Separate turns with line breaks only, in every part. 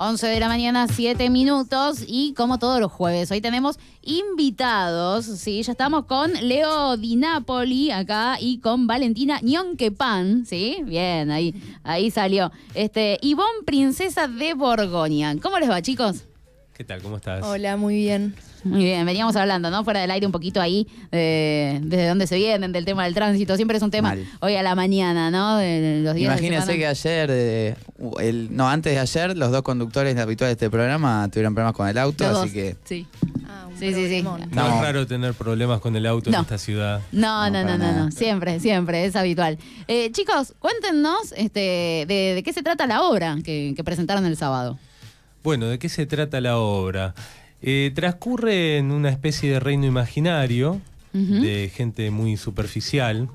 11 de la mañana, 7 minutos. Y como todos los jueves, hoy tenemos invitados. Sí, ya estamos con Leo Di Napoli acá y con Valentina Ñonquepan. Sí, bien, ahí, ahí salió. Este, Ivonne Princesa de Borgoña. ¿Cómo les va, chicos?
¿Qué tal? ¿Cómo estás? Hola,
muy bien. Muy bien, veníamos hablando, ¿no? Fuera del aire un poquito ahí, eh, desde dónde se vienen, del tema del tránsito. Siempre es un tema hoy a la mañana, ¿no? los días Imagínense
que ayer, eh, no, antes de ayer, los dos conductores habituales de este programa tuvieron problemas con el auto, así que.
Sí. Ah, sí, sí, No, es raro
tener problemas con el auto en esta ciudad.
No, no, no, no, no, Siempre, siempre, es habitual. Eh, chicos, cuéntenos este, de, qué se trata la obra que presentaron el sábado.
Bueno, ¿de qué se trata la obra? Eh, transcurre en una especie de reino imaginario de gente muy superficial,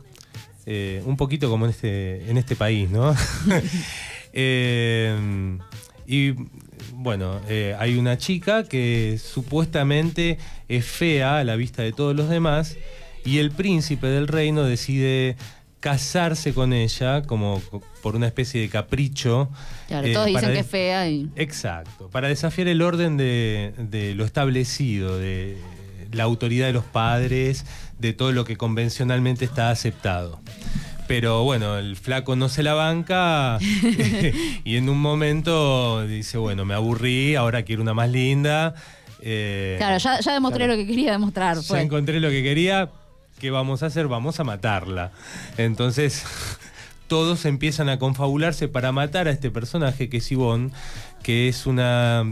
eh, un poquito como en este, en este país, ¿no? Eh, y bueno, hay una chica que supuestamente es fea a la vista de todos los demás y el príncipe del reino decide casarse con ella como por una especie de capricho. Claro, eh, todos dicen que es
fea y...
Exacto, para desafiar el orden de, lo establecido, de la autoridad de los padres, de todo lo que convencionalmente está aceptado. Pero bueno, el flaco no se la banca y en un momento dice, bueno, me aburrí, ahora quiero una más linda. Eh, claro, ya, demostré
lo que quería demostrar. Ya pues.
encontré lo que quería, ¿qué vamos a hacer? Vamos a matarla. Entonces, todos empiezan a confabularse para matar a este personaje que es Yvonne, que es una,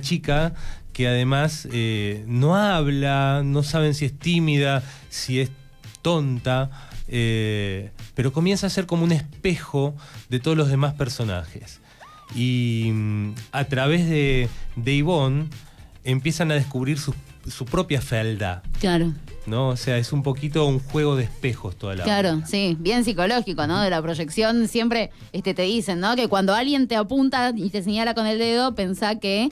chica que además eh, no habla, no saben si es tímida, si es tonta, eh, pero comienza a ser como un espejo de todos los demás personajes. Y mm, a través de, de empiezan a descubrir su, su, propia fealdad. Claro. ¿No? O sea, es un poquito un juego de espejos toda la Claro,
sí, bien psicológico, ¿no? De la proyección siempre este, te dicen, ¿no? Que cuando alguien te apunta y te señala con el dedo, pensá que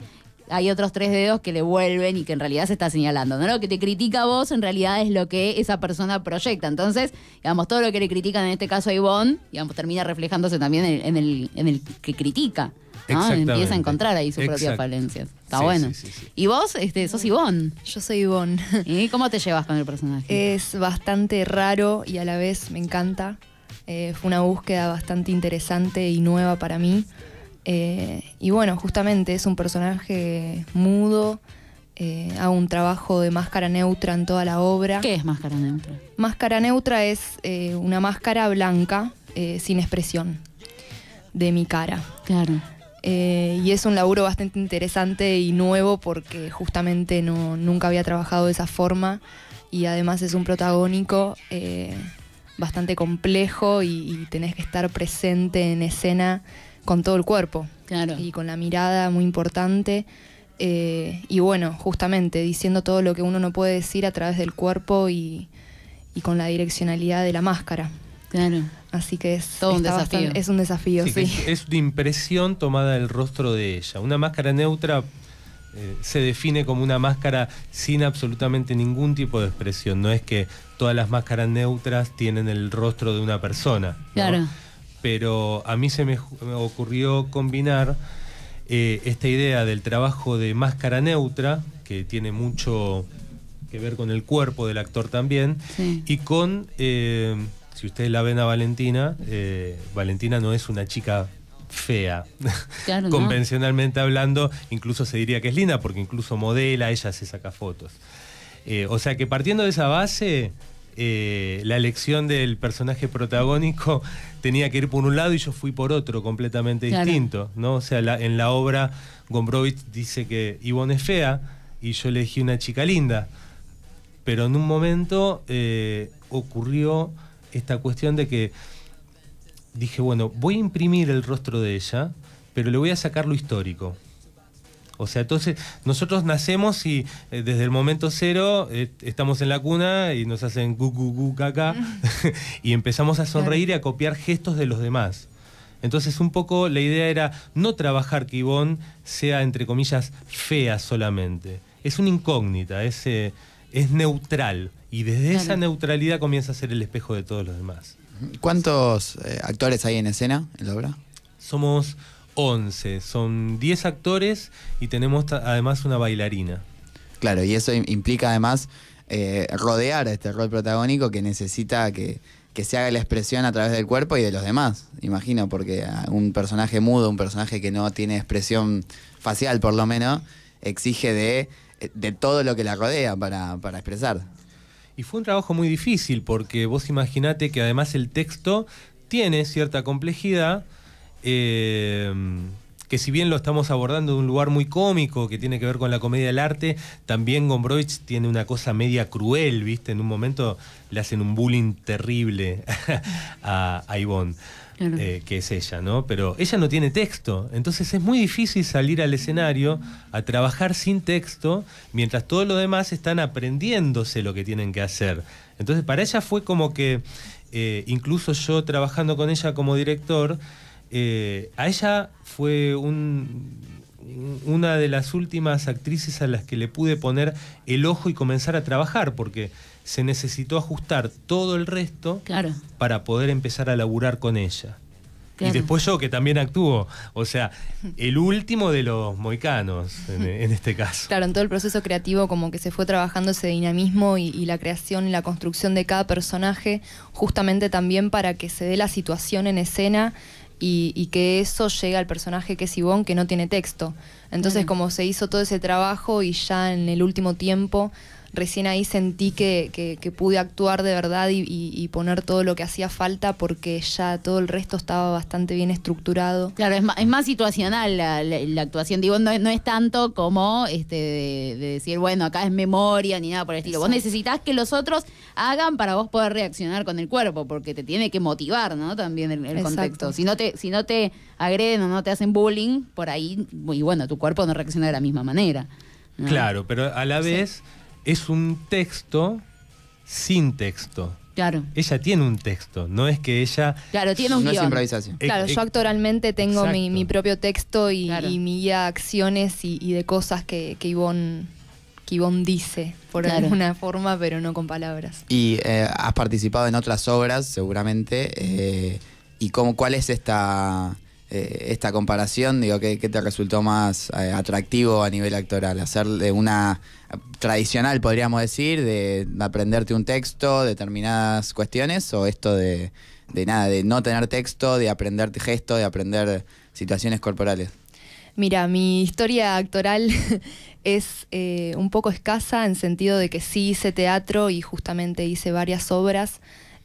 hay otros tres dedos que le vuelven y que en realidad se está señalando. ¿no? Lo que te critica a vos en realidad es lo que esa persona proyecta. Entonces, digamos, todo lo que le critican en este caso a Ivonne, digamos, termina reflejándose también en, en, el, en el, que critica. Ah, empieza a encontrar ahí su propia propias Está bueno.
¿Y vos este, sos Ivonne? Yo soy Ivonne. ¿Y cómo te llevas con el personaje? Es bastante raro y a la vez me encanta. Eh, fue una búsqueda bastante interesante y nueva para mí. Eh, y bueno, justamente es un personaje mudo. Eh, hago un trabajo de máscara neutra en toda la obra. ¿Qué es máscara neutra? Máscara neutra es eh, una máscara blanca sin expresión de mi cara. Claro. Eh, y es un laburo bastante interesante y nuevo porque justamente no, nunca había trabajado de esa forma y además es un protagónico eh, bastante complejo y, tenés que estar presente en escena con todo el cuerpo y con la mirada muy importante. Eh, y bueno, justamente diciendo todo lo que uno no puede decir a través del cuerpo y con la direccionalidad de la máscara. Claro. Así que es un desafío. es un desafío, Es,
de impresión tomada del rostro de ella. Una máscara neutra eh, se define como una máscara sin absolutamente ningún tipo de expresión. No es que todas las máscaras neutras tienen el rostro de una persona. Claro. Pero a mí se me, ocurrió combinar eh, esta idea del trabajo de máscara neutra, que tiene mucho que ver con el cuerpo del actor también, y con eh, si ustedes la ven a Valentina, eh, Valentina no es una chica fea. Convencionalmente hablando, incluso se diría que es linda, porque incluso modela, ella se saca fotos. Eh, o sea que partiendo de esa base, eh, la elección del personaje protagónico tenía que ir por un lado y yo fui por otro, completamente distinto. ¿no? O sea, en la obra Gombrowicz dice que Ivonne es fea y yo elegí una chica linda. Pero en un momento ocurrió esta cuestión de que dije, bueno, voy a imprimir el rostro de ella, pero le voy a sacar lo histórico. O sea, entonces nosotros nacemos y eh, desde el momento cero eh, estamos en la cuna y nos hacen gu, gu, gu caca, y empezamos a sonreír y a copiar gestos de los demás. Entonces un poco la idea era no trabajar que Ivonne sea, entre comillas, fea solamente. Es una incógnita, ese... Eh, es neutral y desde esa neutralidad comienza a ser el espejo de todos los demás.
¿Cuántos eh, actores hay en escena en la obra? Somos 11,
son 10 actores y tenemos además una bailarina.
Claro, y eso implica además eh, rodear a este rol protagónico que necesita que se haga la expresión a través del cuerpo y de los demás, imagino, porque un personaje mudo, un personaje que no tiene expresión facial por lo menos, exige de de todo lo que la rodea para, expresar.
Y fue un trabajo muy difícil porque vos imaginate que además el texto tiene cierta complejidad, eh, que si bien lo estamos abordando en un lugar muy cómico que tiene que ver con la comedia del arte, también Gombrowicz tiene una cosa media cruel, ¿viste? En un momento le hacen un bullying terrible a, a eh, que es ella, ¿no? Pero ella no tiene texto, entonces es muy difícil salir al escenario a trabajar sin texto, mientras todos los demás están aprendiéndose lo que tienen que hacer. Entonces para ella fue como que, eh, incluso yo trabajando con ella como director, eh, a ella fue un, una de las últimas actrices a las que le pude poner el ojo y comenzar a trabajar, porque se necesitó ajustar todo el resto para poder empezar a laburar con ella. Y después yo, que también actúo. O sea, el último de los moicanos, en, este caso.
Claro, en todo el proceso creativo, como que se fue trabajando ese dinamismo y, la creación y la construcción de cada personaje, justamente también para que se dé la situación en escena y, que eso llega al personaje que es Ivonne, que no tiene texto. Entonces, mm. como se hizo todo ese trabajo y ya en el último tiempo recién ahí sentí que, pude actuar de verdad y, poner todo lo que hacía falta porque ya todo el resto estaba bastante bien estructurado. Claro, es más, es más situacional
la, actuación. Digo, no, es tanto como este decir, bueno, acá es memoria ni nada por el estilo. Vos necesitas que los otros hagan para vos poder reaccionar con el cuerpo, porque te tiene que motivar, ¿no? También el, el contexto. Si no te, si no te agreden o no te hacen bullying, por ahí, y bueno, tu cuerpo no reacciona de la misma manera.
Claro, pero a la vez es un texto sin texto. Claro. Ella tiene un texto, no es que ella. Claro, tiene un no Es improvisación. Claro, yo
actualmente tengo mi, propio texto y, mi guía de acciones y, de cosas que, que Ivonne dice,
por alguna
forma, pero no con palabras.
Y eh, has participado en otras obras, seguramente. Eh, ¿Y cómo, cuál es esta, eh, esta comparación, digo, ¿qué, te resultó más eh, atractivo a nivel actoral? Hacer de una tradicional, podríamos decir, de aprenderte un texto, determinadas cuestiones, o esto de, nada, de no tener texto, de aprenderte gesto, de aprender situaciones corporales.
Mira, mi historia actoral es eh, un poco escasa en sentido de que sí hice teatro y justamente hice varias obras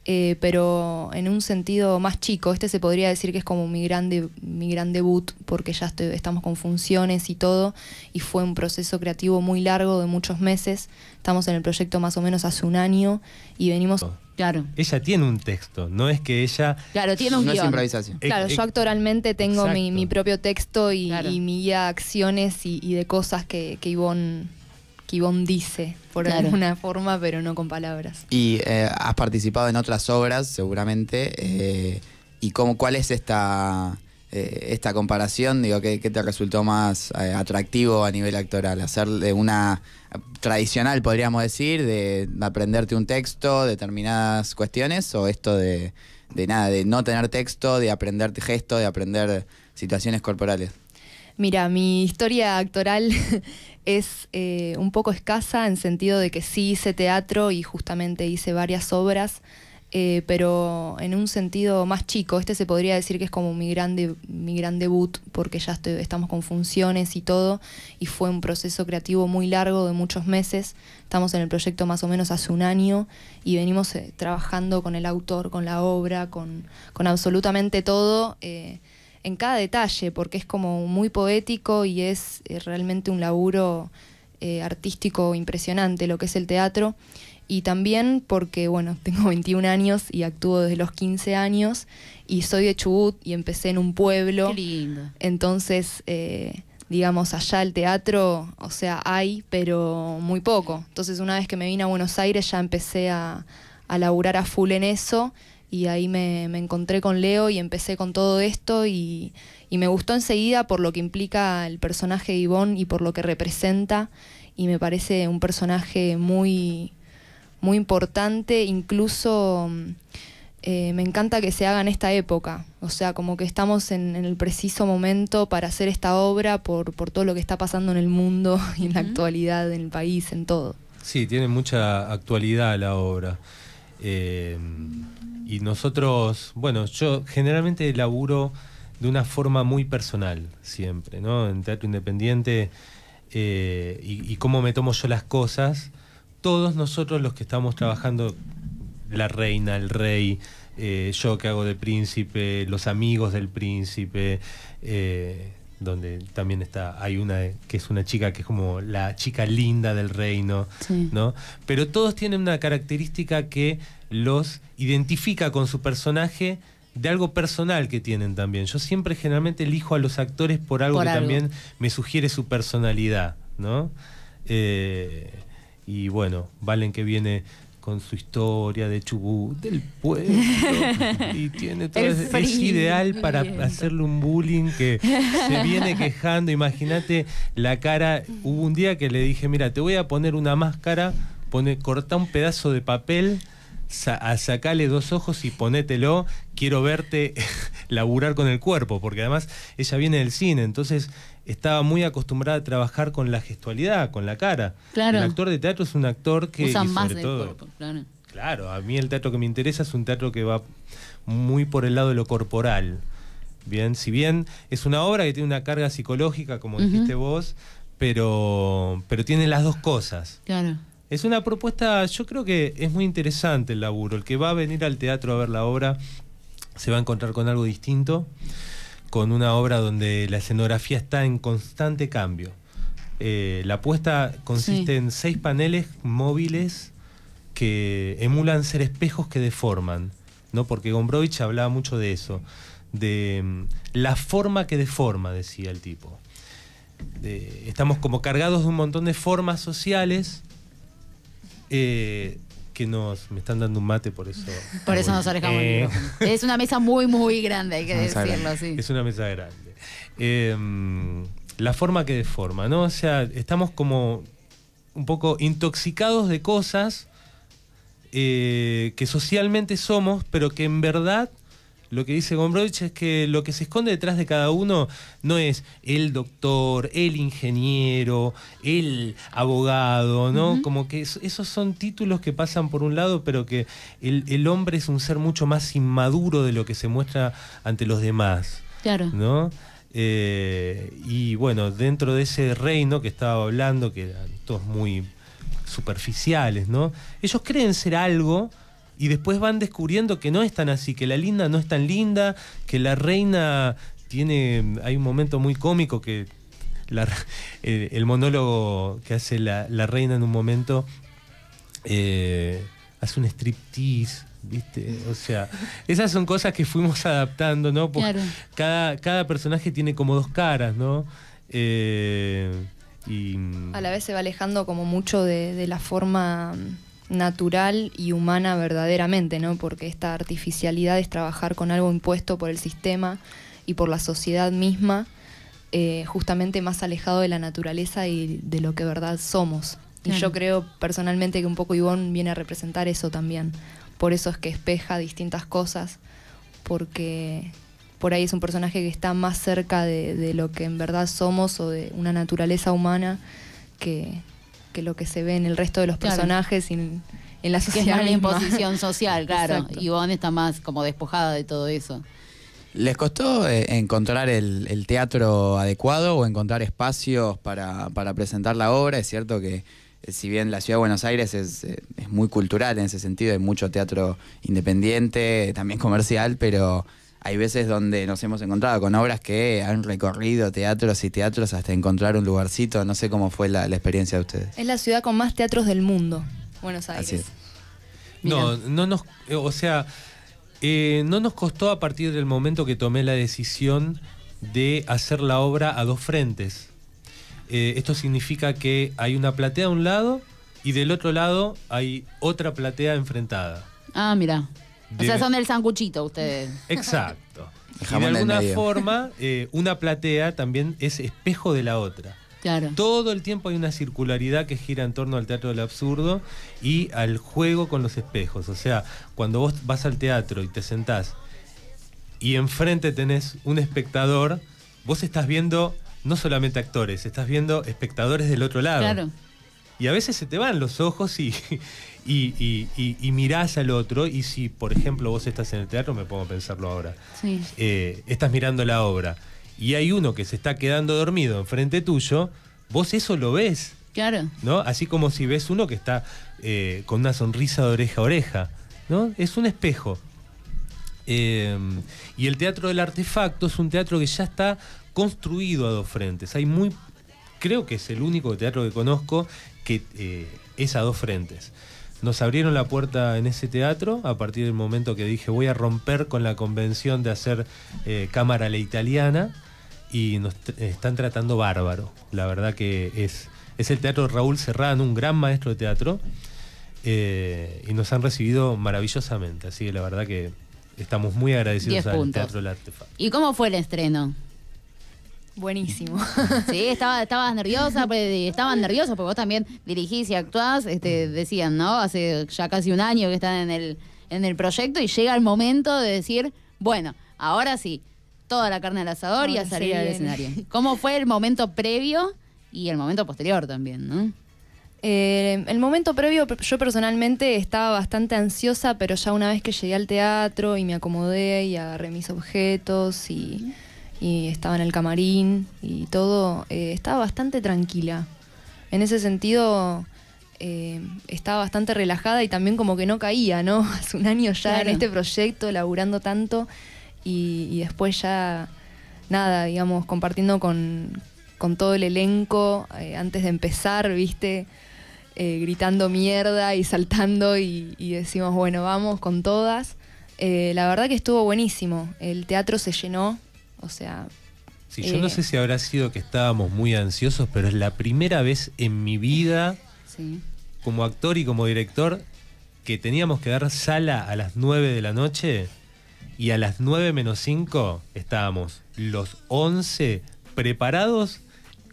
eh, pero en un sentido más chico. Este se podría decir que es como mi, grande, mi gran debut, porque ya estamos con funciones y todo, y fue un proceso creativo muy largo de muchos meses. Estamos en el proyecto más o menos hace un año y venimos... Oh. Claro.
Ella tiene un texto, no es que ella... Claro, tiene un eh, Claro, yo eh,
actualmente tengo mi, mi, propio texto y, mi guía de acciones y, y de cosas que, que Ivonne Kibon dice,
por alguna
forma, pero no con palabras.
Y eh, has participado en otras obras, seguramente. Eh, ¿Y cómo, cuál es esta, eh, esta comparación? Digo, ¿qué, te resultó más atractivo a nivel actoral? ¿Hacer de una tradicional, podríamos decir, de aprenderte un texto, determinadas cuestiones, o esto de, de nada, de no tener texto, de aprenderte gesto, de aprender situaciones corporales?
Mira, mi historia actoral es eh, un poco escasa en sentido de que sí hice teatro y justamente hice varias obras, eh, pero en un sentido más chico. Este se podría decir que es como mi grande, mi gran debut, porque ya estamos con funciones y todo, y fue un proceso creativo muy largo de muchos meses. Estamos en el proyecto más o menos hace un año y venimos eh, trabajando con el autor, con la obra, con, con absolutamente todo en cada detalle, porque es como muy poético y es eh, realmente un laburo eh, artístico impresionante lo que es el teatro. Y también porque, bueno, tengo 21 años y actúo desde los 15 años y soy de Chubut y empecé en un pueblo. Qué lindo. Entonces, eh, digamos, allá el teatro, o sea, hay, pero muy poco. Entonces, una vez que me vine a Buenos Aires ya empecé a, a laburar a full en eso y ahí me, encontré con Leo y empecé con todo esto y, me gustó enseguida por lo que implica el personaje de Ivonne y por lo que representa y me parece un personaje muy, muy importante, incluso eh, me encanta que se haga en esta época, o sea, como que estamos en, el preciso momento para hacer esta obra por, todo lo que está pasando en el mundo y en la actualidad, en el país, en todo.
Sí, tiene mucha actualidad la obra. Eh y nosotros, bueno, yo generalmente laburo de una forma muy personal siempre, ¿no? En teatro independiente eh, y, cómo me tomo yo las cosas, todos nosotros los que estamos trabajando, la reina, el rey, eh, yo que hago de príncipe, los amigos del príncipe, eh, donde también está, hay una que es una chica que es como la chica linda del reino, ¿no? Pero todos tienen una característica que los identifica con su personaje de algo personal que tienen también. Yo siempre generalmente elijo a los actores por algo que también me sugiere su personalidad, ¿no? Eh, y bueno, Valen que viene con su historia de Chubut, del pueblo, y tiene todo es, ideal para hacerle un bullying que se viene quejando. Imagínate la cara. Hubo un día que le dije, mira, te voy a poner una máscara, pone, corta un pedazo de papel a sacale dos ojos y ponételo, quiero verte laburar con el cuerpo, porque además ella viene del cine, entonces estaba muy acostumbrada a trabajar con la gestualidad, con la cara. Claro. El actor de teatro es un actor que... más todo, claro. a mí el teatro que me interesa es un teatro que va muy por el lado de lo corporal. Bien, si bien es una obra que tiene una carga psicológica, como dijiste vos, pero, pero tiene las dos cosas. Claro. Es una propuesta, yo creo que es muy interesante el laburo. El que va a venir al teatro a ver la obra se va a encontrar con algo distinto, con una obra donde la escenografía está en constante cambio. Eh, la apuesta consiste en seis paneles móviles que emulan ser espejos que deforman, ¿no? Porque Gombrowicz hablaba mucho de eso, de mm, la forma que deforma, decía el tipo. estamos como cargados de un montón de formas sociales eh, que nos me están dando un mate por eso. Por eso nos alejamos.
Es una mesa muy muy grande, hay que decirlo así.
Es una mesa grande. Em, la forma que deforma, ¿no? O sea, estamos como un poco intoxicados de cosas eh, que socialmente somos, pero que en verdad lo que dice Gombrowicz es que lo que se esconde detrás de cada uno no es el doctor, el ingeniero, el abogado, ¿no? Como que esos son títulos que pasan por un lado, pero que el, hombre es un ser mucho más inmaduro de lo que se muestra ante los demás. Claro. ¿No? Eh, y bueno, dentro de ese reino que estaba hablando, que eran todos muy superficiales, ¿no? Ellos creen ser algo, y después van descubriendo que no es tan así, que la linda no es tan linda, que la reina tiene, hay un momento muy cómico que el monólogo que hace la, reina en un momento eh, hace un striptease. ¿Viste? O sea, esas son cosas que fuimos adaptando, ¿no? Porque cada, cada personaje tiene como dos caras, ¿no? Eh,
A la vez se va alejando como mucho de la forma natural y humana verdaderamente, ¿no? Porque esta artificialidad es trabajar con algo impuesto por el sistema y por la sociedad misma, eh, justamente más alejado de la naturaleza y de lo que verdad somos. Y yo creo personalmente que un poco Ivonne viene a representar eso también. Por eso es que espeja distintas cosas, porque por ahí es un personaje que está más cerca de, de lo que en verdad somos o de una naturaleza humana que, que lo que se ve en el resto de los personajes en, la sociedad. es la imposición
social, claro. Y Ivonne está más como despojada de todo eso.
¿Les costó eh, encontrar el, teatro adecuado o encontrar espacios para, presentar la obra? Es cierto que eh, si bien la ciudad de Buenos Aires es, eh, es muy cultural en ese sentido, hay mucho teatro independiente, también comercial, pero hay veces donde nos hemos encontrado con obras que han recorrido teatros y teatros hasta encontrar un lugarcito. No sé cómo fue la, experiencia de ustedes.
Es la ciudad con más teatros del mundo, Buenos Aires. Así es.
No, no nos, eh, o sea, eh, no nos costó a partir del momento que tomé la decisión de hacer la obra a dos frentes. Eh, esto significa que hay una platea a un lado y del otro lado hay otra platea enfrentada. Ah, mira. O sea, son
el sanguchito ustedes.
Exacto. y de alguna forma, eh, una platea también es espejo de la otra. Claro. Todo el tiempo hay una circularidad que gira en torno al teatro del absurdo y al juego con los espejos. O sea, cuando vos vas al teatro y te sentás y enfrente tenés un espectador, vos estás viendo no solamente actores, estás viendo espectadores del otro lado. Claro. Y a veces se te van los ojos y, y, y, mirás al otro. Y si, por ejemplo, vos estás en el teatro, me pongo a pensarlo ahora. Eh, estás mirando la obra y hay uno que se está quedando dormido enfrente tuyo, vos eso lo ves. Claro. ¿No? Así como si ves uno que está eh, con una sonrisa de oreja a oreja. ¿No? Es un espejo. Eh, y el teatro del artefacto es un teatro que ya está construido a dos frentes. Hay muy. Creo que es el único teatro que conozco que eh, es a dos frentes. Nos abrieron la puerta en ese teatro a partir del momento que dije voy a romper con la convención de hacer eh, cámara a la italiana y nos están tratando bárbaro. La verdad que es, es el teatro Raúl Serrano, un gran maestro de teatro, eh, y nos han recibido maravillosamente. Así que la verdad que estamos muy agradecidos al Teatro
¿Y cómo fue el estreno?
Buenísimo.
Sí, estaba, estabas nerviosa, pues, estaban nerviosos porque vos también dirigís y actuás, este, decían, ¿no? Hace ya casi un año que están en el, en el proyecto y llega el momento de decir, bueno, ahora sí, toda la carne al asador y a salir al escenario. ¿Cómo fue el
momento previo
y el momento posterior también, no?
Eh, el momento previo, yo personalmente estaba bastante ansiosa, pero ya una vez que llegué al teatro y me acomodé y agarré mis objetos y y estaba en el camarín y todo, eh, estaba bastante tranquila. En ese sentido, eh, estaba bastante relajada y también como que no caía, ¿no? Hace un año ya en este proyecto, laburando tanto y, después ya, nada, digamos, compartiendo con, todo el elenco eh, antes de empezar, ¿viste? gritando mierda y saltando y, decimos, bueno, vamos con todas. la verdad que estuvo buenísimo, el teatro se llenó, o sea... Sí, yo no eh,
sé si habrá sido que estábamos muy ansiosos, pero es la primera vez en mi vida, como actor y como director, que teníamos que dar sala a las 9 de la noche y a las 9 menos 5 estábamos los 11 preparados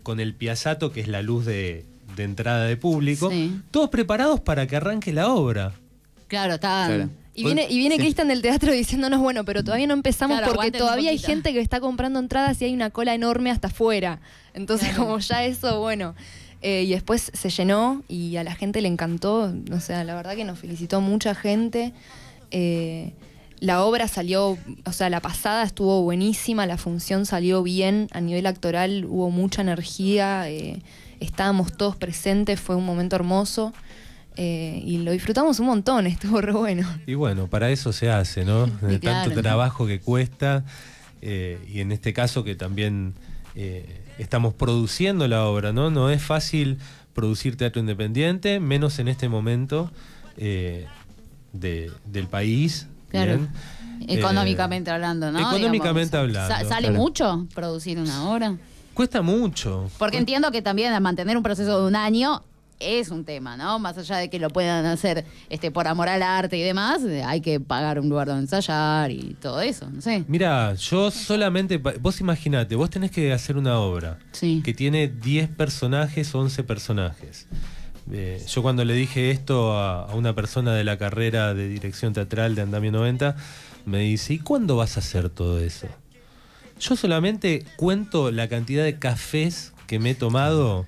con el piazato, que es la luz de, entrada de público, todos preparados para que arranque la obra.
Claro, estaban y viene, y viene Cristian del teatro diciéndonos, bueno, pero todavía no empezamos porque todavía hay gente que está comprando entradas y hay una cola enorme hasta afuera. Entonces, como ya eso, bueno. Eh, y después se llenó y a la gente le encantó. O sea, la verdad que nos felicitó mucha gente. Eh, la obra salió, o sea, la pasada estuvo buenísima, la función salió bien, a nivel actoral hubo mucha energía, eh, estábamos todos presentes, fue un momento hermoso. Eh, y lo disfrutamos un montón, estuvo re bueno.
Y bueno, para eso se hace, ¿no? De tanto trabajo que cuesta, eh, y en este caso que también eh, estamos produciendo la obra, ¿no? No es fácil producir teatro independiente, menos en este momento del país. Claro. Económicamente
hablando, ¿no? Económicamente hablando. ¿Sale mucho producir una obra?
Cuesta mucho.
Porque entiendo que también a mantener un proceso de un año es un tema, ¿no? Más allá de que lo puedan hacer este, por amor al arte y demás, eh, hay que pagar un lugar donde ensayar y todo eso, no sé.
Mira, yo solamente, vos imaginate, vos tenés que hacer una obra que tiene 10 personajes, 11 personajes. Eh, yo cuando le dije esto a, a, una persona de la carrera de dirección teatral de Andamio 90, me dice, ¿y cuándo vas a hacer todo eso? Yo solamente cuento la cantidad de cafés que me he tomado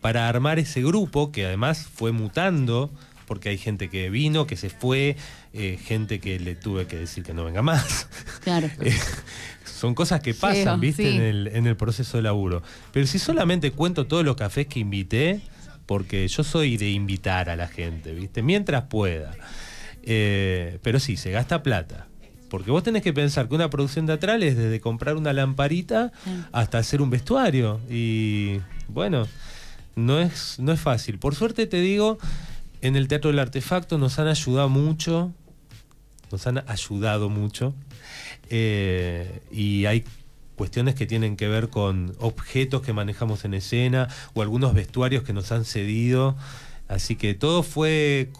para armar ese grupo que además fue mutando, porque hay gente que vino, que se fue, eh, gente que le tuve que decir que no venga más. Claro. Eh, son cosas que pasan, oh, ¿viste? En, el, proceso de laburo. Pero si solamente cuento todos los cafés que invité, porque yo soy de invitar a la gente, ¿viste? Mientras pueda. Eh, pero sí, se gasta plata. Porque vos tenés que pensar que una producción teatral es desde comprar una lamparita hasta hacer un vestuario. Y bueno, no es, fácil. Por suerte te digo, en el Teatro del Artefacto nos han ayudado mucho, nos han ayudado mucho, eh, y hay cuestiones que tienen que ver con objetos que manejamos en escena o algunos vestuarios que nos han cedido. Así que todo fue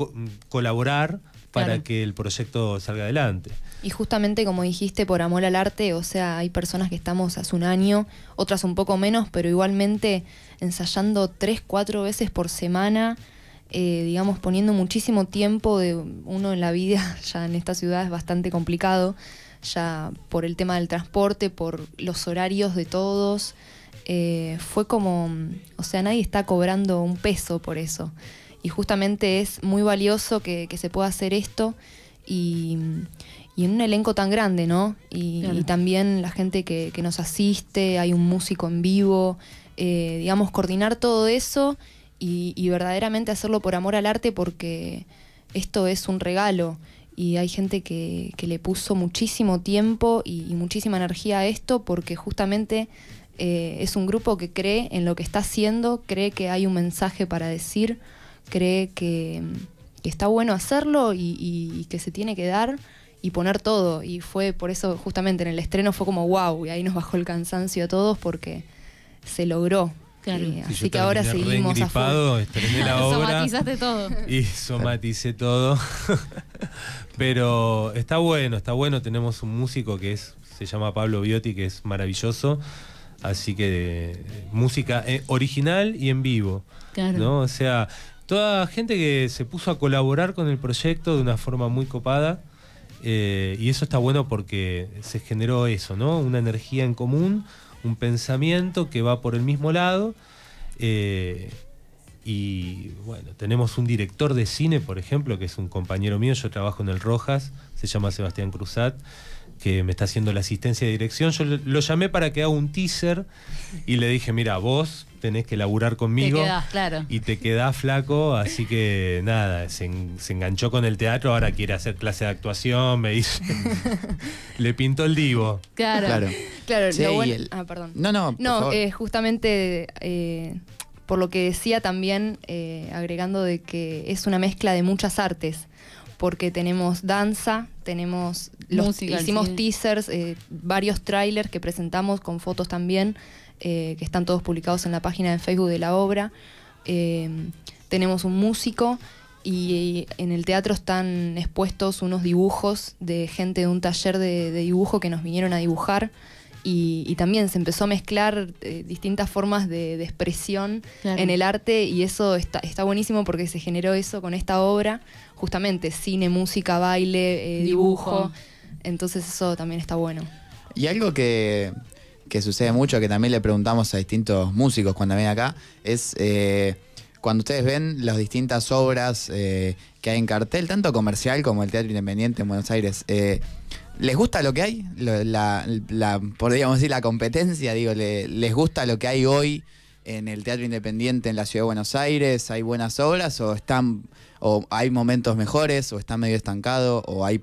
colaborar para que el proyecto salga adelante.
Y justamente como dijiste, por amor al arte, o sea, hay personas que estamos hace un año, otras un poco menos, pero igualmente ensayando tres, cuatro veces por semana, eh, digamos, poniendo muchísimo tiempo de uno en la vida, ya en esta ciudad es bastante complicado, ya por el tema del transporte, por los horarios de todos. Eh, fue como, o sea, nadie está cobrando un peso por eso y justamente es muy valioso que, se pueda hacer esto y, en un elenco tan grande, ¿no? Y, también la gente que, nos asiste, hay un músico en vivo, eh, digamos, coordinar todo eso y, verdaderamente hacerlo por amor al arte porque esto es un regalo y hay gente que, le puso muchísimo tiempo y, muchísima energía a esto porque justamente eh, es un grupo que cree en lo que está haciendo, cree que hay un mensaje para decir cree que, está bueno hacerlo y, que se tiene que dar y poner todo. Y fue por eso, justamente en el estreno fue como wow, y ahí nos bajó el cansancio a todos porque se logró. Eh, así que ahora seguimos a
estrené la obra. Somatizaste todo. Y somaticé todo. Pero está bueno, está bueno. Tenemos un músico que es se llama Pablo Biotti, que es maravilloso. Así que eh, música eh, original y en vivo. O sea, toda gente que se puso a colaborar con el proyecto de una forma muy copada. Eh, y eso está bueno porque se generó eso, ¿no? Una energía en común, un pensamiento que va por el mismo lado. Eh, y bueno, tenemos un director de cine, por ejemplo, que es un compañero mío, yo trabajo en el Rojas, se llama Sebastián Cruzat que me está haciendo la asistencia de dirección, yo lo llamé para que haga un teaser y le dije, mira, vos tenés que laburar conmigo y te quedás flaco, así que nada, se, enganchó con el teatro, ahora quiere hacer clase de actuación, me dice, le pintó el divo. Claro, claro. Ah, perdón. No, no. no, eh,
justamente... Eh, por lo que decía también, eh, agregando de que es una mezcla de muchas artes porque tenemos danza, tenemos hicimos teasers, eh, varios trailers que presentamos con fotos también, eh, que están todos publicados en la página de Facebook de la obra. Em, tenemos un músico y, en el teatro están expuestos unos dibujos de gente de un taller de dibujo que nos vinieron a dibujar. Y, también se empezó a mezclar eh, distintas formas de, expresión en el arte y eso está, buenísimo porque se generó eso con esta obra, justamente cine, música, baile, eh, dibujo. entonces eso también está bueno.
Y algo que, sucede mucho, que también le preguntamos a distintos músicos cuando ven acá, es... Eh, cuando ustedes ven las distintas obras que hay en cartel, tanto comercial como el Teatro Independiente en Buenos Aires, ¿Les gusta lo que hay? La, podríamos decir la competencia, digo, ¿les gusta lo que hay hoy en el Teatro Independiente en la Ciudad de Buenos Aires? ¿Hay buenas obras o están o hay momentos mejores o está medio estancado o hay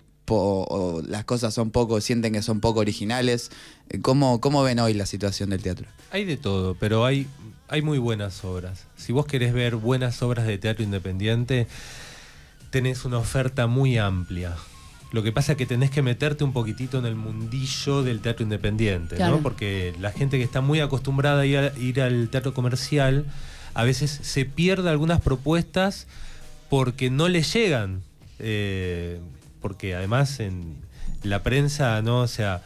las cosas son poco, sienten que son poco originales? ¿Cómo, ven hoy la situación del teatro?
Hay de todo, pero hay hay muy buenas obras. Si vos querés ver buenas obras de teatro independiente, tenés una oferta muy amplia. Lo que pasa es que tenés que meterte un poquitito en el mundillo del teatro independiente, ¿no? Porque la gente que está muy acostumbrada a ir, al teatro comercial, a veces se pierde algunas propuestas porque no le llegan. Eh, porque además en la prensa, ¿no? O sea,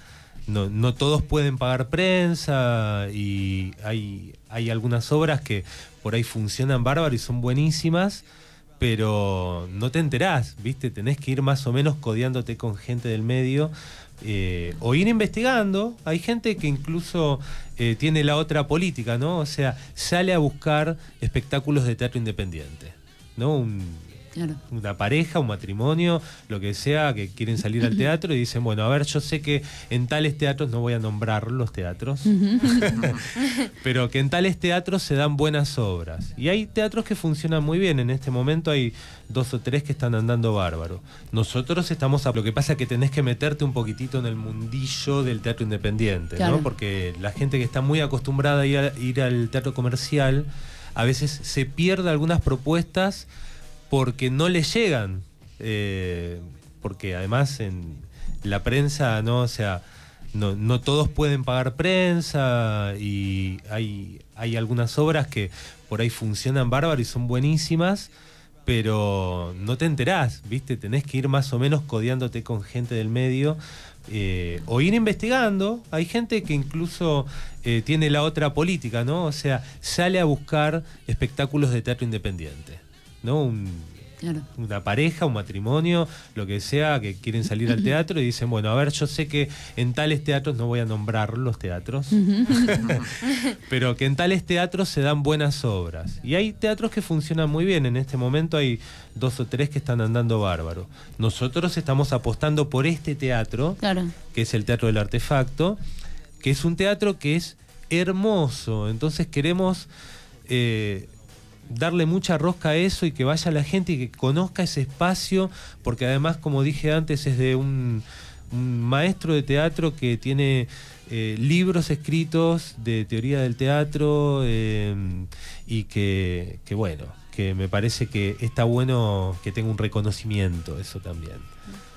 no, no todos pueden pagar prensa y hay, hay algunas obras que por ahí funcionan bárbaro y son buenísimas pero no te enterás, ¿viste? Tenés que ir más o menos codeándote con gente del medio eh, o ir investigando. Hay gente que incluso eh, tiene la otra política, ¿no? O sea, sale a buscar espectáculos de teatro independiente, ¿no? Una pareja, un matrimonio, lo que sea, que quieren salir al teatro y dicen, bueno, a ver, yo sé que en tales teatros, no voy a nombrar los teatros, pero que en tales teatros se dan buenas obras. Y hay teatros que funcionan muy bien, en este momento hay dos o tres que están andando bárbaro. Nosotros estamos a... Lo que pasa es que tenés que meterte un poquitito en el mundillo del teatro independiente, ¿no? Porque la gente que está muy acostumbrada a ir al teatro comercial, a veces se pierde algunas propuestas porque no le llegan. Eh, porque además en la prensa, ¿no? O sea, no, todos pueden pagar prensa y hay, algunas obras que por ahí funcionan bárbaro y son buenísimas, pero no te enterás, ¿viste? Tenés que ir más o menos codeándote con gente del medio eh, o ir investigando. Hay gente que incluso eh, tiene la otra política, ¿no? O sea, sale a buscar espectáculos de teatro independiente. Una pareja, un matrimonio, lo que sea, que quieren salir al teatro y dicen, bueno, a ver, yo sé que en tales teatros, no voy a nombrar los teatros, pero que en tales teatros se dan buenas obras. Y hay teatros que funcionan muy bien, en este momento hay dos o tres que están andando bárbaro. Nosotros estamos apostando por este teatro, que es el Teatro del Artefacto, que es un teatro que es hermoso, entonces queremos... Eh, darle mucha rosca a eso y que vaya la gente y que conozca ese espacio, porque además, como dije antes, es de un, maestro de teatro que tiene eh, libros escritos de teoría del teatro eh, y que, bueno, que me parece que está bueno que tenga un reconocimiento eso también.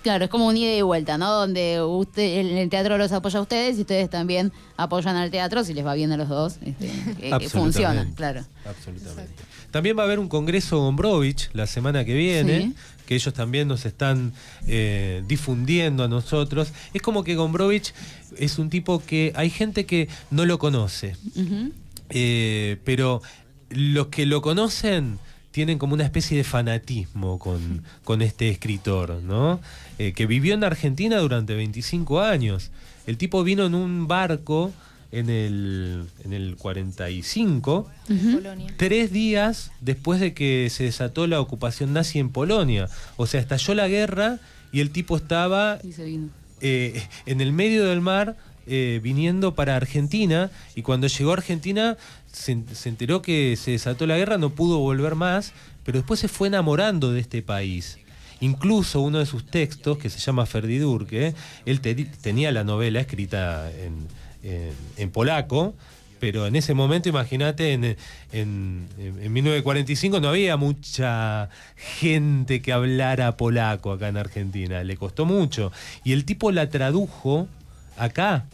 Claro, es como un ida y vuelta, ¿no? Donde usted, el teatro los apoya a ustedes y ustedes también apoyan al teatro, si les va bien a los dos, este, funciona, claro.
Absolutamente. También va a haber un congreso Gombrovich la semana que viene, que ellos también nos están eh, difundiendo a nosotros. Es como que Gombrovich es un tipo que hay gente que no lo conoce, eh, pero los que lo conocen tienen como una especie de fanatismo con, este escritor, ¿no? Eh, que vivió en Argentina durante 25 años. El tipo vino en un barco en el, 45, tres días después de que se desató la ocupación nazi en Polonia. O sea, estalló la guerra y el tipo estaba eh, en el medio del mar eh, viniendo para Argentina y cuando llegó a Argentina se, enteró que se desató la guerra, no pudo volver más, pero después se fue enamorando de este país. Incluso uno de sus textos, que se llama Ferdidurque él tenía la novela escrita en, en, polaco, pero en ese momento, imagínate, en, 1945 no había mucha gente que hablara polaco acá en Argentina, le costó mucho. Y el tipo la tradujo acá.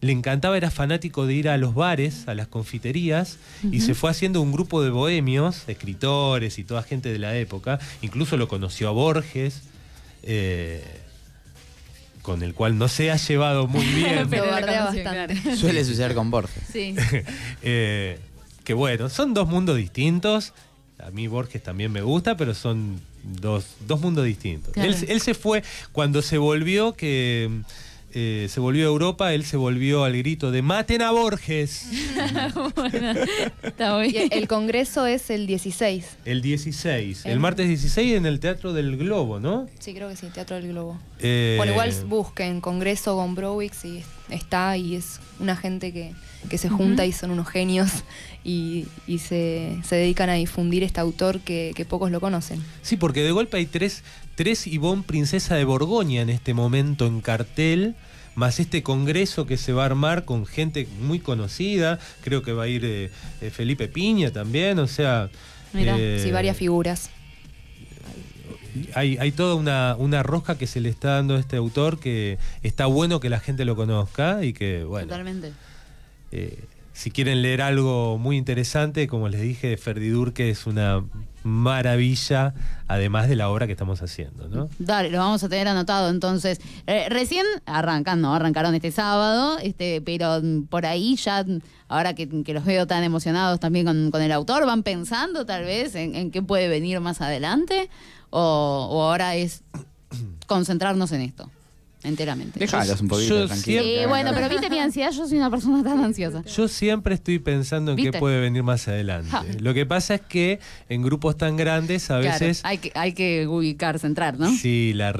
Le encantaba, era fanático de ir a los bares, a las confiterías, y se fue haciendo un grupo de bohemios, escritores y toda gente de la época. Incluso lo conoció a Borges. Eh, con el cual no se ha llevado muy bien. Suele suceder con Borges. Sí. Eh, que bueno, son dos mundos distintos. A mí Borges también me gusta, pero son dos, mundos distintos. él, se fue cuando se volvió que eh, se volvió a Europa, él se volvió al grito de ¡Maten a Borges!
El congreso es el 16.
El 16, el, martes 16 en el Teatro del Globo, ¿no?
Sí, creo que sí, Teatro del Globo.
Eh, bueno, igual
busquen Congreso Gombrowicz y está y es una gente que que se junta y son unos genios y, se, dedican a difundir este autor que, pocos lo conocen.
Sí, porque de golpe hay tres, tres Ivonne Princesa de Borgoña en este momento en cartel más este congreso que se va a armar con gente muy conocida, creo que va a ir eh, eh, Felipe Piña también, o sea...
Mira, sí, eh, varias figuras.
Hay, hay toda una, una, rosca que se le está dando a este autor que está bueno que la gente lo conozca y que, bueno... Totalmente. Eh, si quieren leer algo muy interesante, como les dije, de Ferdidur que es una maravilla, además de la obra que estamos haciendo, ¿no?
Dale, lo vamos a tener anotado entonces. Eh, recién arrancando, arrancaron este sábado, este, pero por ahí ya, ahora que, los veo tan emocionados también con, el autor, van pensando tal vez en, en qué puede venir más adelante, o ahora es concentrarnos en esto enteramente. un poquito eh, bueno, pero viste mi ansiedad, yo soy una persona
tan ansiosa. Yo siempre estoy pensando en qué puede venir más adelante. Lo que pasa es que en grupos tan grandes a veces...
Hay que, hay que ubicarse, entrar, ¿no?
Sí, la,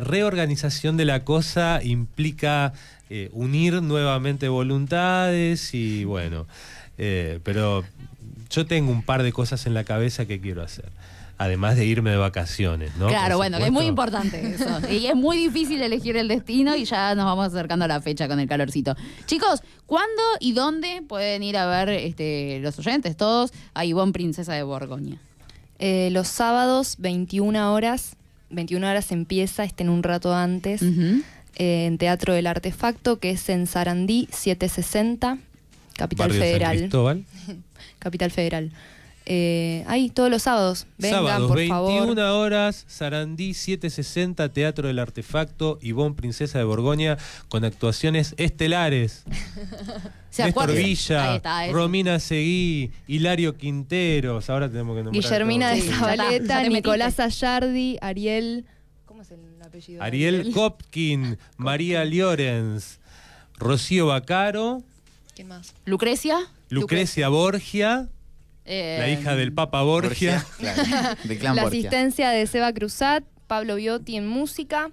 reorganización de la cosa implica eh, unir nuevamente voluntades y bueno, eh, pero yo tengo un par de cosas en la cabeza que quiero hacer además de irme de vacaciones, ¿no? Claro, bueno, es muy
importante eso. y es muy difícil elegir el destino y ya nos vamos acercando a la fecha con el calorcito. Chicos, ¿cuándo y dónde pueden ir a ver
este, los oyentes todos a Ivonne Princesa de Borgoña? Eh, los sábados, 21 horas. 21 horas empieza, estén un rato antes. Eh, en Teatro del Artefacto, que es en Sarandí 760, Capital Federal. Capital Federal. Eh, ahí, todos los sábados. sábados, por 21
horas, Sarandí 760, Teatro del Artefacto, Ivón Princesa de Borgoña, con actuaciones estelares.
Néstor Villa, Romina
Seguí, Hilario Quinteros, ahora tenemos que nombrar.
Guillermina de Zabaleta, Nicolás Ayardi, Ariel... ¿Cómo es
el apellido? Ariel, Kopkin, María Llorens Rocío Bacaro.
¿Quién más? Lucrecia,
Lucrecia. Borgia
la hija
del Papa Borgia.
la
asistencia
de Seba Cruzat, Pablo Biotti en música.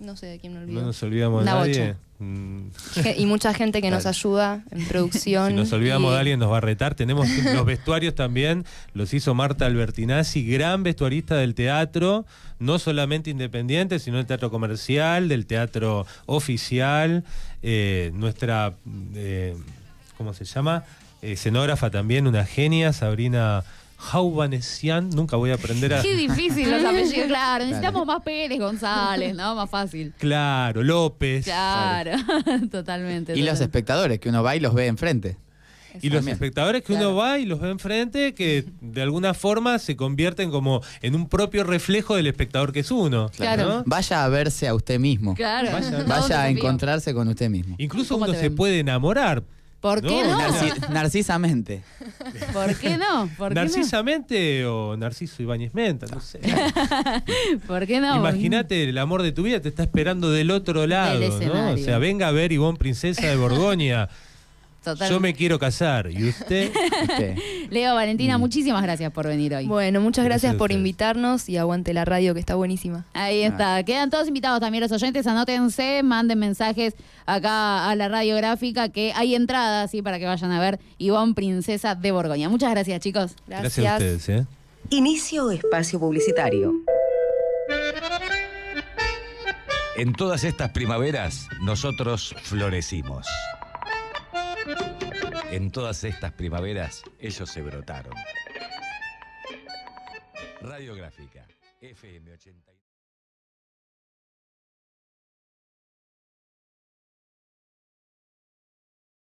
No sé de quién No nos olvidamos de nadie. Mm. Y mucha gente que nos ayuda en producción. Si nos olvidamos de
alguien, nos va a retar. Tenemos los vestuarios también, los hizo Marta Albertinazzi, gran vestuarista del teatro, no solamente independiente, sino del teatro comercial, del teatro oficial. Eh, nuestra, eh, ¿cómo se llama? escenógrafa también, una genia, Sabrina Jaubanesian, nunca voy a aprender a...
Qué difícil los apellidos, claro. Necesitamos más Pérez González, ¿no? Más fácil.
Claro, López. Claro,
totalmente. Y
los espectadores, que uno va y los ve enfrente.
Y los espectadores que uno va y los ve enfrente, que de alguna forma se convierten como en un propio reflejo del espectador que es uno.
Claro. Vaya a verse a usted mismo. Claro. Vaya- a encontrarse con usted mismo. Incluso uno se puede enamorar
¿Por qué no?
narcisamente.
¿Por qué no?
Narcisamente o Narciso Ibáñez Menta, no sé.
¿Por qué no? Imagínate,
el amor de tu vida te está esperando del otro lado, ¿no? O sea, venga a ver Ivonne Princesa de Borgoña. Yo me quiero casar. ¿Y usted? usted.
Leo, Valentina, mm. muchísimas gracias por venir hoy. Bueno, muchas gracias, por invitarnos y aguante la radio que está buenísima. Ahí está. Ah. Quedan todos invitados también los oyentes. Anótense, manden mensajes acá a la radiográfica que hay entradas ¿sí? para que vayan a ver Iván Princesa de Borgoña. Muchas gracias, chicos. Gracias, gracias a ustedes. ¿eh? Inicio espacio
publicitario. En todas estas primaveras nosotros florecimos. En todas estas primaveras, ellos se brotaron. Radiográfica, FM 80.